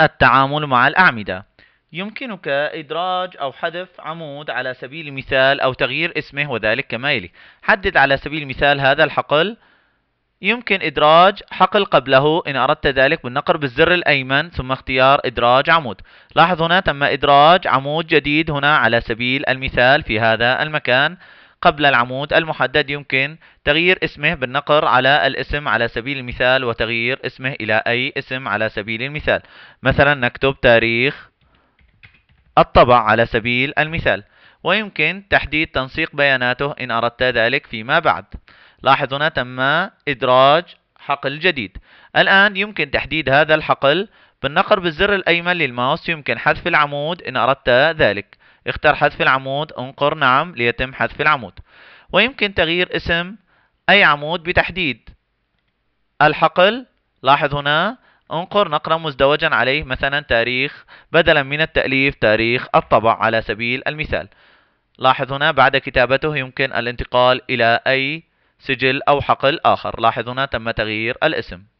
التعامل مع الأعمدة يمكنك إدراج أو حذف عمود على سبيل المثال أو تغيير اسمه وذلك كما يلي حدد على سبيل المثال هذا الحقل يمكن إدراج حقل قبله إن أردت ذلك بالنقر بالزر الأيمن ثم اختيار إدراج عمود لاحظ هنا تم إدراج عمود جديد هنا على سبيل المثال في هذا المكان قبل العمود المحدد يمكن تغيير اسمه بالنقر على الاسم على سبيل المثال وتغيير اسمه إلى أي اسم على سبيل المثال مثلا نكتب تاريخ الطبع على سبيل المثال ويمكن تحديد تنسيق بياناته إن أردت ذلك فيما بعد لاحظ هنا تم إدراج حقل جديد الآن يمكن تحديد هذا الحقل بالنقر بالزر الأيمن للماوس يمكن حذف العمود إن أردت ذلك اختر حذف العمود انقر نعم ليتم حذف العمود ويمكن تغيير اسم أي عمود بتحديد الحقل لاحظ هنا انقر نقرا مزدوجا عليه مثلا تاريخ بدلا من التأليف تاريخ الطبع على سبيل المثال لاحظ هنا بعد كتابته يمكن الانتقال إلى أي سجل أو حقل آخر لاحظ هنا تم تغيير الاسم